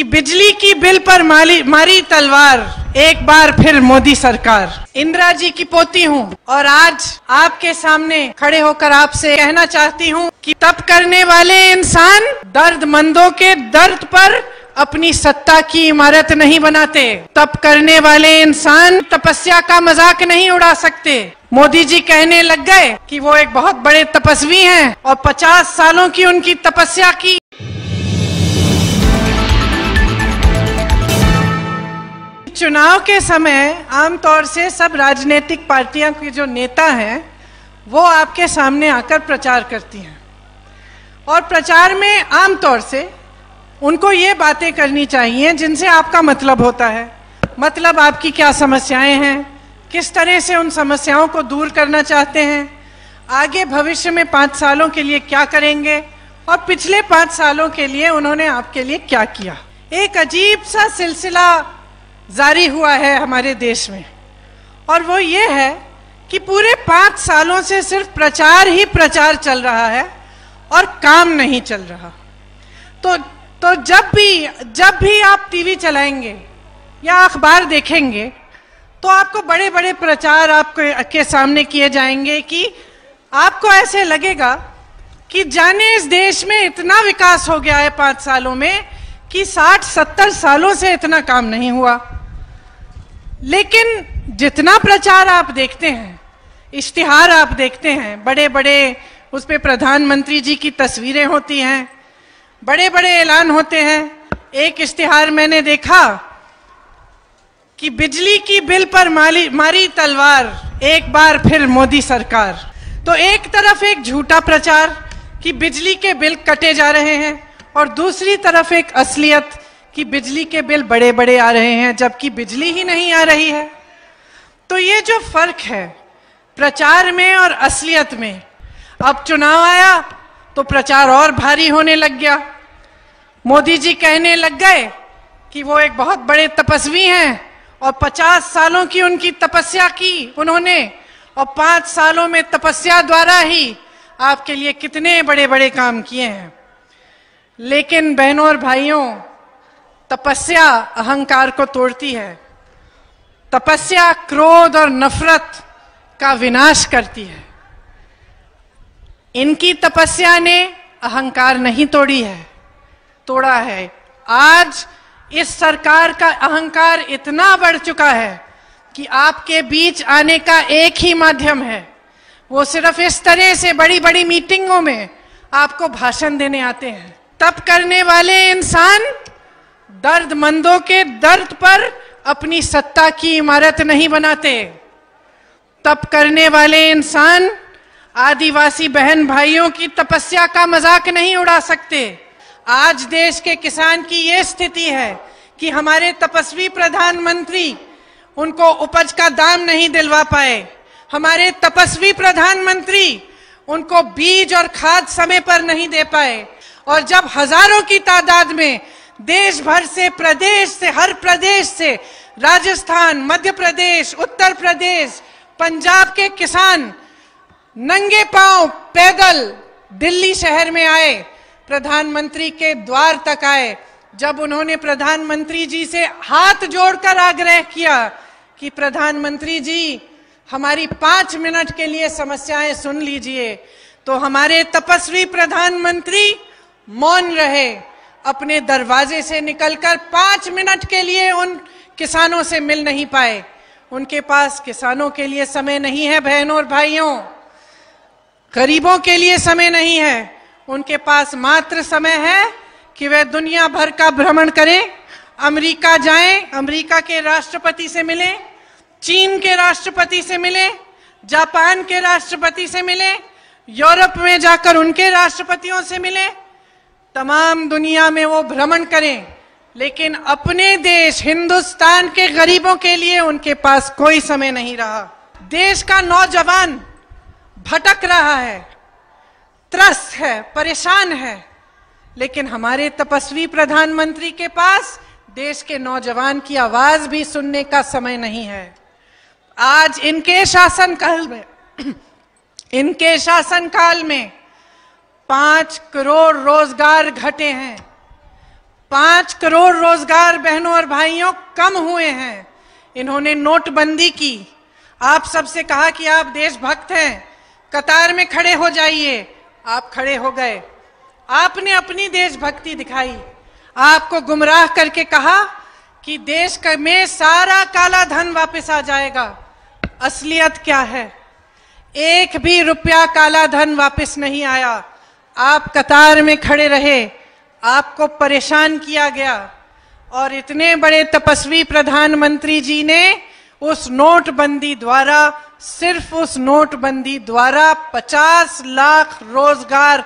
कि बिजली की बिल पर माली, मारी तलवार एक बार फिर मोदी सरकार इंदिरा जी की पोती हूँ और आज आपके सामने खड़े होकर आपसे कहना चाहती हूँ कि तप करने वाले इंसान दर्द मंदों के दर्द पर अपनी सत्ता की इमारत नहीं बनाते तप करने वाले इंसान तपस्या का मजाक नहीं उड़ा सकते मोदी जी कहने लग गए कि वो एक बहुत बड़े तपस्वी हैं और 50 सालों की उनकी तपस्या की चुनाव के समय आमतौर से सब राजनीतिक पार्टियां के जो नेता हैं वो आपके सामने आकर प्रचार करती हैं और प्रचार में आमतौर से उनको ये बातें करनी चाहिए जिनसे आपका मतलब होता है मतलब आपकी क्या समस्याएं हैं किस तरह से उन समस्याओं को दूर करना चाहते हैं आगे भविष्य में पाँच सालों के लिए क्या करेंगे और पिछले पाँच सालों के लिए उन्होंने आपके लिए क्या किया एक अजीब सा सिलसिला जारी हुआ है हमारे देश में और वो ये है कि पूरे पाँच सालों से सिर्फ प्रचार ही प्रचार चल रहा है और काम नहीं चल रहा तो तो जब भी जब भी आप टीवी चलाएंगे या अखबार देखेंगे तो आपको बड़े बड़े प्रचार आपके के सामने किए जाएंगे कि आपको ऐसे लगेगा कि जाने इस देश में इतना विकास हो गया है पाँच सालों में कि 60-70 सालों से इतना काम नहीं हुआ लेकिन जितना प्रचार आप देखते हैं इश्तिहार आप देखते हैं बड़े बड़े उस पर प्रधानमंत्री जी की तस्वीरें होती हैं बड़े बड़े ऐलान होते हैं एक इश्तिहार मैंने देखा कि बिजली की बिल पर माली मारी तलवार एक बार फिर मोदी सरकार तो एक तरफ एक झूठा प्रचार कि बिजली के बिल कटे जा रहे हैं और दूसरी तरफ एक असलियत कि बिजली के बिल बड़े बड़े आ रहे हैं जबकि बिजली ही नहीं आ रही है तो ये जो फर्क है प्रचार में और असलियत में अब चुनाव आया तो प्रचार और भारी होने लग गया मोदी जी कहने लग गए कि वो एक बहुत बड़े तपस्वी हैं और 50 सालों की उनकी तपस्या की उन्होंने और पांच सालों में तपस्या द्वारा ही आपके लिए कितने बड़े बड़े काम किए हैं लेकिन बहनों और भाइयों तपस्या अहंकार को तोड़ती है तपस्या क्रोध और नफरत का विनाश करती है इनकी तपस्या ने अहंकार नहीं तोड़ी है तोड़ा है आज इस सरकार का अहंकार इतना बढ़ चुका है कि आपके बीच आने का एक ही माध्यम है वो सिर्फ इस तरह से बड़ी बड़ी मीटिंगों में आपको भाषण देने आते हैं तप करने वाले इंसान दर्दमंदों के दर्द पर अपनी सत्ता की इमारत नहीं बनाते तप करने वाले इंसान आदिवासी बहन भाइयों की तपस्या का मजाक नहीं उड़ा सकते आज देश के किसान की यह स्थिति है कि हमारे तपस्वी प्रधानमंत्री उनको उपज का दाम नहीं दिलवा पाए हमारे तपस्वी प्रधानमंत्री उनको बीज और खाद समय पर नहीं दे पाए और जब हजारों की तादाद में देश भर से प्रदेश से हर प्रदेश से राजस्थान मध्य प्रदेश उत्तर प्रदेश पंजाब के किसान नंगे पांव पैदल दिल्ली शहर में आए प्रधानमंत्री के द्वार तक आए जब उन्होंने प्रधानमंत्री जी से हाथ जोड़कर आग्रह किया कि प्रधानमंत्री जी हमारी पांच मिनट के लिए समस्याएं सुन लीजिए तो हमारे तपस्वी प्रधानमंत्री मौन रहे अपने दरवाजे से निकलकर पांच मिनट के लिए उन किसानों से मिल नहीं पाए उनके पास किसानों के लिए समय नहीं है बहनों और भाइयों गरीबों के लिए समय नहीं है उनके पास मात्र समय है कि वे दुनिया भर का भ्रमण करें अमेरिका जाएं, अमेरिका के राष्ट्रपति से मिलें, चीन के राष्ट्रपति से मिलें, जापान के राष्ट्रपति से मिलें, यूरोप में जाकर उनके राष्ट्रपतियों से मिलें, तमाम दुनिया में वो भ्रमण करें लेकिन अपने देश हिंदुस्तान के गरीबों के लिए उनके पास कोई समय नहीं रहा देश का नौजवान भटक रहा है त्रस्त है परेशान है लेकिन हमारे तपस्वी प्रधानमंत्री के पास देश के नौजवान की आवाज भी सुनने का समय नहीं है आज इनके शासनकाल में इनके शासनकाल में पांच करोड़ रोजगार घटे हैं पांच करोड़ रोजगार बहनों और भाइयों कम हुए हैं इन्होंने नोटबंदी की आप सबसे कहा कि आप देशभक्त हैं कतार में खड़े हो जाइए आप खड़े हो गए आपने अपनी देशभक्ति दिखाई आपको गुमराह करके कहा कि देश का में सारा काला धन वापस आ जाएगा असलियत क्या है एक भी रुपया काला धन वापस नहीं आया आप कतार में खड़े रहे आपको परेशान किया गया और इतने बड़े तपस्वी प्रधानमंत्री जी ने उस नोटबंदी द्वारा सिर्फ उस नोटबंदी द्वारा 50 लाख रोजगार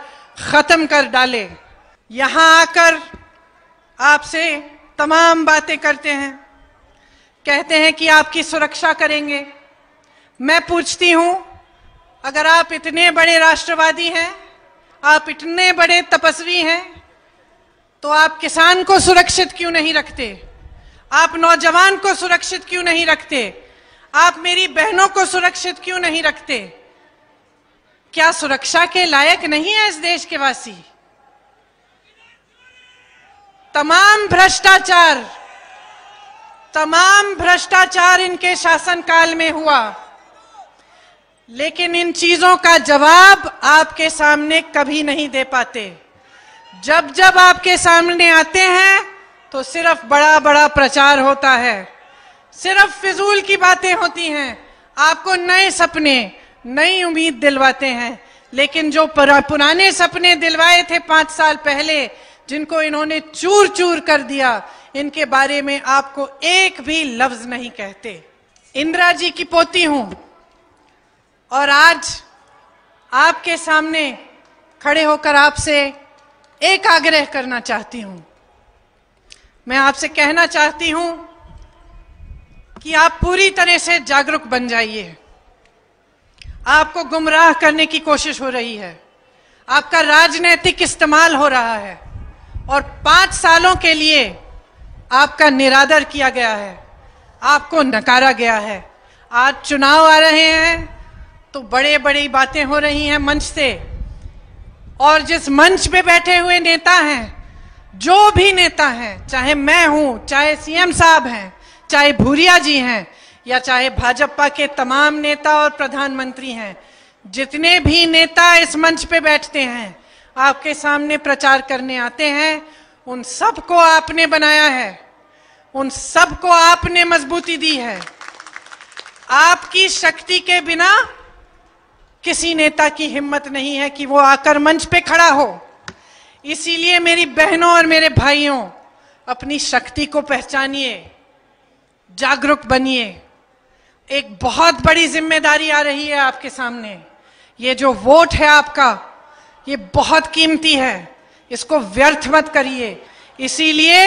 खत्म कर डाले यहां आकर आपसे तमाम बातें करते हैं कहते हैं कि आपकी सुरक्षा करेंगे मैं पूछती हूं अगर आप इतने बड़े राष्ट्रवादी हैं आप इतने बड़े तपस्वी हैं तो आप किसान को सुरक्षित क्यों नहीं रखते आप नौजवान को सुरक्षित क्यों नहीं रखते आप मेरी बहनों को सुरक्षित क्यों नहीं रखते क्या सुरक्षा के लायक नहीं है इस देश के वासी तमाम भ्रष्टाचार तमाम भ्रष्टाचार इनके शासनकाल में हुआ लेकिन इन चीजों का जवाब आपके सामने कभी नहीं दे पाते जब जब आपके सामने आते हैं तो सिर्फ बड़ा बड़ा प्रचार होता है सिर्फ फिजूल की बातें होती हैं आपको नए सपने नई उम्मीद दिलवाते हैं लेकिन जो पुराने सपने दिलवाए थे पांच साल पहले जिनको इन्होंने चूर चूर कर दिया इनके बारे में आपको एक भी लफ्ज नहीं कहते इंदिरा जी की पोती हूं और आज आपके सामने खड़े होकर आपसे एक आग्रह करना चाहती हूं मैं आपसे कहना चाहती हूं कि आप पूरी तरह से जागरूक बन जाइए आपको गुमराह करने की कोशिश हो रही है आपका राजनैतिक इस्तेमाल हो रहा है और पांच सालों के लिए आपका निरादर किया गया है आपको नकारा गया है आज चुनाव आ रहे हैं तो बड़े बड़ी बातें हो रही हैं मंच से और जिस मंच पे बैठे हुए नेता हैं जो भी नेता हैं चाहे मैं हूं चाहे सीएम साहब हैं चाहे भूरिया जी हैं या चाहे भाजपा के तमाम नेता और प्रधानमंत्री हैं जितने भी नेता इस मंच पे बैठते हैं आपके सामने प्रचार करने आते हैं उन सबको आपने बनाया है उन सबको आपने मजबूती दी है आपकी शक्ति के बिना किसी नेता की हिम्मत नहीं है कि वो आकर मंच पे खड़ा हो इसीलिए मेरी बहनों और मेरे भाइयों अपनी शक्ति को पहचानिए जागरूक बनिए एक बहुत बड़ी जिम्मेदारी आ रही है आपके सामने ये जो वोट है आपका ये बहुत कीमती है इसको व्यर्थ मत करिए इसीलिए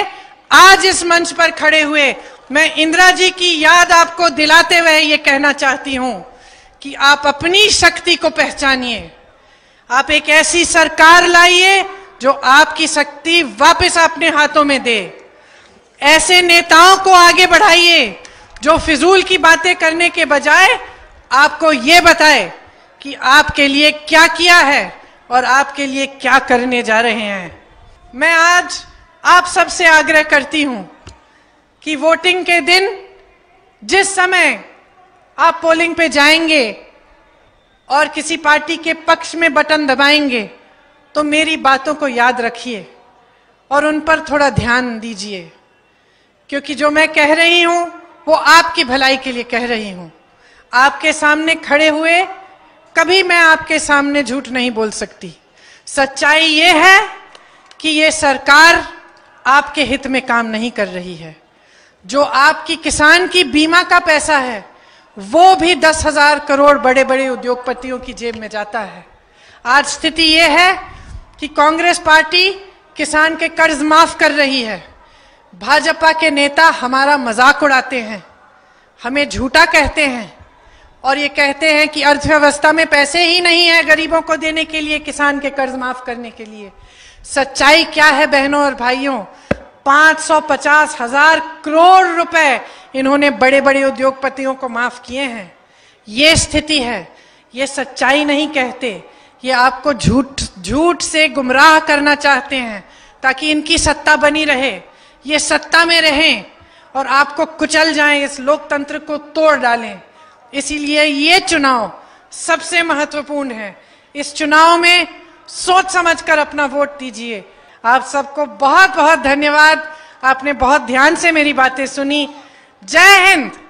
आज इस मंच पर खड़े हुए मैं इंदिरा जी की याद आपको दिलाते हुए ये कहना चाहती हूं कि आप अपनी शक्ति को पहचानिए आप एक ऐसी सरकार लाइए जो आपकी शक्ति वापस अपने हाथों में दे ऐसे नेताओं को आगे बढ़ाइए जो फिजूल की बातें करने के बजाय आपको ये बताए कि आपके लिए क्या किया है और आपके लिए क्या करने जा रहे हैं मैं आज आप सबसे आग्रह करती हूं कि वोटिंग के दिन जिस समय आप पोलिंग पे जाएंगे और किसी पार्टी के पक्ष में बटन दबाएंगे तो मेरी बातों को याद रखिए और उन पर थोड़ा ध्यान दीजिए क्योंकि जो मैं कह रही हूं वो आपकी भलाई के लिए कह रही हूं आपके सामने खड़े हुए कभी मैं आपके सामने झूठ नहीं बोल सकती सच्चाई ये है कि ये सरकार आपके हित में काम नहीं कर रही है जो आपकी किसान की बीमा का पैसा है वो भी दस हजार करोड़ बड़े बड़े उद्योगपतियों की जेब में जाता है आज स्थिति ये है कि कांग्रेस पार्टी किसान के कर्ज माफ कर रही है भाजपा के नेता हमारा मजाक उड़ाते हैं हमें झूठा कहते हैं और ये कहते हैं कि अर्थव्यवस्था में पैसे ही नहीं है गरीबों को देने के लिए किसान के कर्ज माफ करने के लिए सच्चाई क्या है बहनों और भाइयों पांच सौ पचास हजार करोड़ रुपए इन्होंने बड़े बड़े उद्योगपतियों को माफ किए हैं ये स्थिति है ये सच्चाई नहीं कहते ये आपको झूठ झूठ से गुमराह करना चाहते हैं ताकि इनकी सत्ता बनी रहे ये सत्ता में रहें और आपको कुचल जाएं इस लोकतंत्र को तोड़ डालें इसीलिए ये चुनाव सबसे महत्वपूर्ण है इस चुनाव में सोच समझकर अपना वोट दीजिए आप सबको बहुत बहुत धन्यवाद आपने बहुत ध्यान से मेरी बातें सुनी जय हिंद